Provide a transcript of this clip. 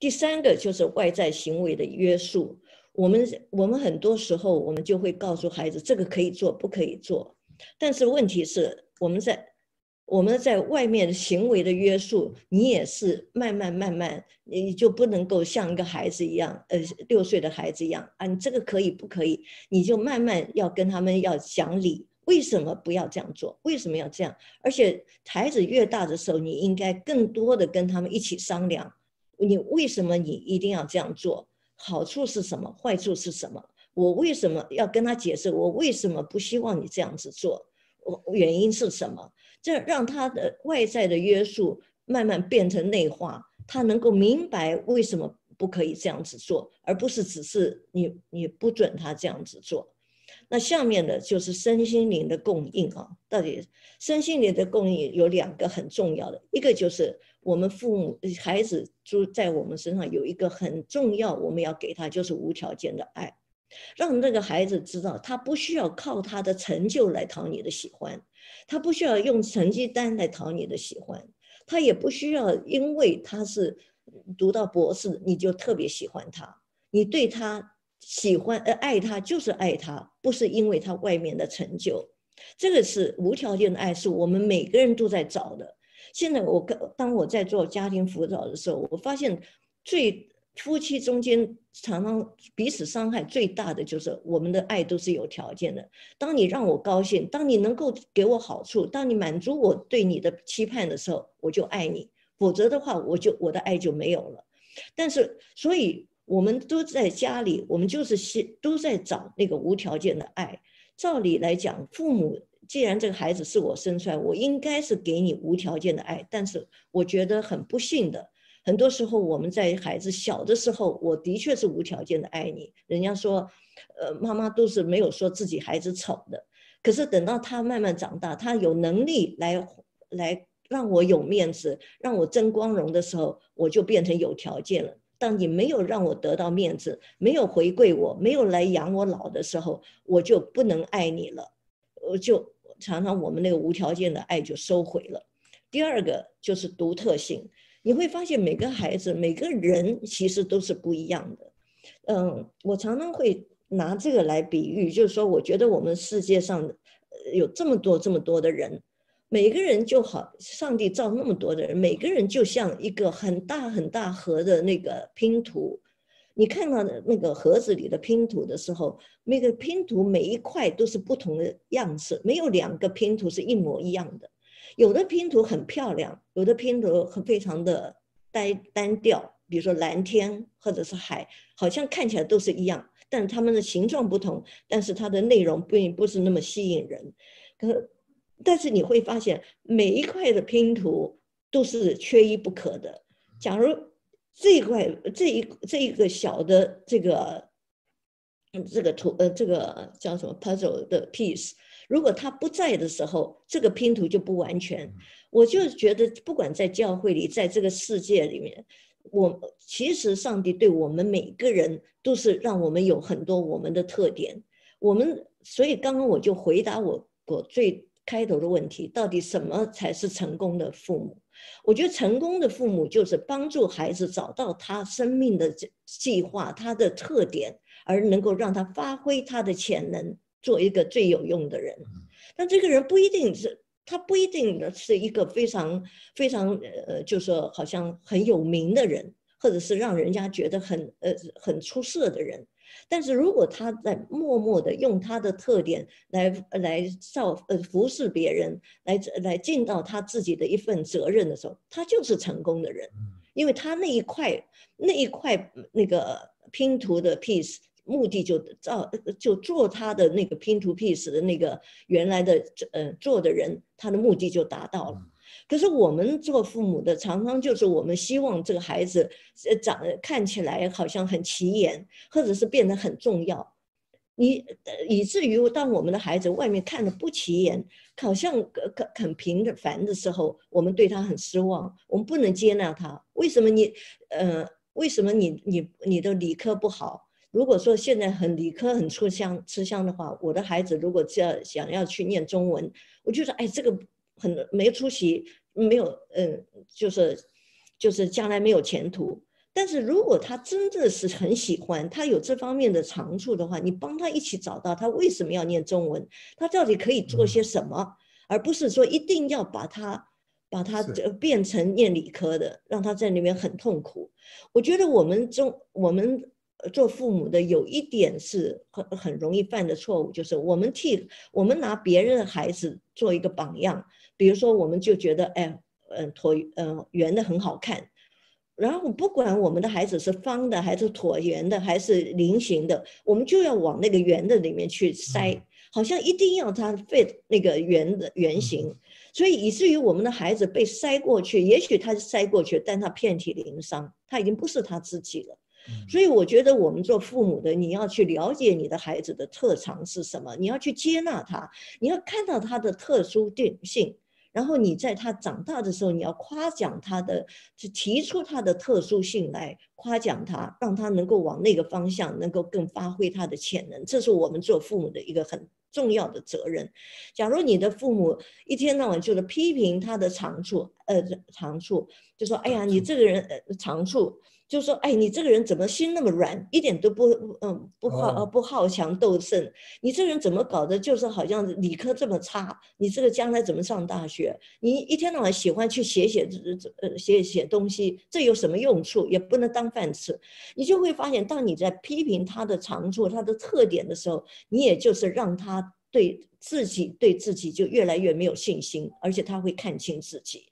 第三个就是外在行为的约束。我们我们很多时候我们就会告诉孩子这个可以做，不可以做。但是问题是我们在我们在外面行为的约束，你也是慢慢慢慢你就不能够像一个孩子一样，呃，六岁的孩子一样啊。你这个可以不可以？你就慢慢要跟他们要讲理，为什么不要这样做？为什么要这样？而且孩子越大的时候，你应该更多的跟他们一起商量。你为什么你一定要这样做？好处是什么？坏处是什么？我为什么要跟他解释？我为什么不希望你这样子做？我原因是什么？这让他的外在的约束慢慢变成内化，他能够明白为什么不可以这样子做，而不是只是你你不准他这样子做。那下面呢，就是身心灵的供应啊。到底身心灵的供应有两个很重要的，一个就是我们父母孩子住在我们身上有一个很重要，我们要给他就是无条件的爱，让那个孩子知道他不需要靠他的成就来讨你的喜欢，他不需要用成绩单来讨你的喜欢，他也不需要因为他是读到博士你就特别喜欢他，你对他。喜欢呃爱他就是爱他，不是因为他外面的成就，这个是无条件的爱，是我们每个人都在找的。现在我当我在做家庭辅导的时候，我发现最夫妻中间常常彼此伤害最大的，就是我们的爱都是有条件的。当你让我高兴，当你能够给我好处，当你满足我对你的期盼的时候，我就爱你；否则的话，我就我的爱就没有了。但是所以。我们都在家里，我们就是都都在找那个无条件的爱。照理来讲，父母既然这个孩子是我生出来，我应该是给你无条件的爱。但是我觉得很不幸的，很多时候我们在孩子小的时候，我的确是无条件的爱你。人家说，呃，妈妈都是没有说自己孩子丑的。可是等到他慢慢长大，他有能力来来让我有面子，让我争光荣的时候，我就变成有条件了。当你没有让我得到面子，没有回馈我，没有来养我老的时候，我就不能爱你了，我就常常我们那个无条件的爱就收回了。第二个就是独特性，你会发现每个孩子、每个人其实都是不一样的。嗯，我常常会拿这个来比喻，就是说，我觉得我们世界上有这么多、这么多的人。每个人就好，上帝造那么多的人，每个人就像一个很大很大盒的那个拼图。你看到的那个盒子里的拼图的时候，那个拼图每一块都是不同的样式，没有两个拼图是一模一样的。有的拼图很漂亮，有的拼图很非常的单单调。比如说蓝天或者是海，好像看起来都是一样，但它们的形状不同，但是它的内容并不不是那么吸引人。可。但是你会发现，每一块的拼图都是缺一不可的。假如这一块、这一、这一个小的这个、这个图呃、这个叫什么 puzzle 的 piece，如果它不在的时候，这个拼图就不完全。我就觉得，不管在教会里，在这个世界里面，我其实上帝对我们每个人都是让我们有很多我们的特点。我们所以刚刚我就回答我我最。开头的问题，到底什么才是成功的父母？我觉得成功的父母就是帮助孩子找到他生命的这计划，他的特点，而能够让他发挥他的潜能，做一个最有用的人。但这个人不一定是，他不一定是一个非常非常呃，就是、说好像很有名的人，或者是让人家觉得很呃很出色的人。但是如果他在默默地用他的特点来来造呃服侍别人，来来尽到他自己的一份责任的时候，他就是成功的人，因为他那一块那一块那个拼图的 piece。目的就造就做他的那个拼图 p i e c e 的那个原来的呃做的人，他的目的就达到了。可是我们做父母的，常常就是我们希望这个孩子长看起来好像很起眼，或者是变得很重要，你以至于当我们的孩子外面看的不起眼，好像很很平凡的时候，我们对他很失望，我们不能接纳他。为什么你呃？为什么你你你的理科不好？如果说现在很理科很吃香吃香的话，我的孩子如果要想要去念中文，我就说，哎，这个很没出息，没有，嗯，就是，就是将来没有前途。但是如果他真的是很喜欢，他有这方面的长处的话，你帮他一起找到他为什么要念中文，他到底可以做些什么，而不是说一定要把他把他这变成念理科的，让他在里面很痛苦。我觉得我们中我们。做父母的有一点是很很容易犯的错误，就是我们替我们拿别人的孩子做一个榜样，比如说我们就觉得，哎，嗯，椭嗯圆的很好看，然后不管我们的孩子是方的还是椭圆的还是菱形的，我们就要往那个圆的里面去塞，好像一定要他 fit 那个圆的圆形，所以以至于我们的孩子被塞过去，也许他塞过去，但他遍体鳞伤，他已经不是他自己了。所以我觉得我们做父母的，你要去了解你的孩子的特长是什么，你要去接纳他，你要看到他的特殊定性，然后你在他长大的时候，你要夸奖他的，就提出他的特殊性来夸奖他，让他能够往那个方向能够更发挥他的潜能，这是我们做父母的一个很重要的责任。假如你的父母一天到晚就是批评他的长处，呃，长处就说，哎呀，你这个人长处。就说，哎，你这个人怎么心那么软，一点都不，嗯，不好，不好强斗胜。你这人怎么搞的？就是好像理科这么差，你这个将来怎么上大学？你一天到晚喜欢去写写，呃，写写东西，这有什么用处？也不能当饭吃。你就会发现，当你在批评他的长处、他的特点的时候，你也就是让他对自己、对自己就越来越没有信心，而且他会看清自己。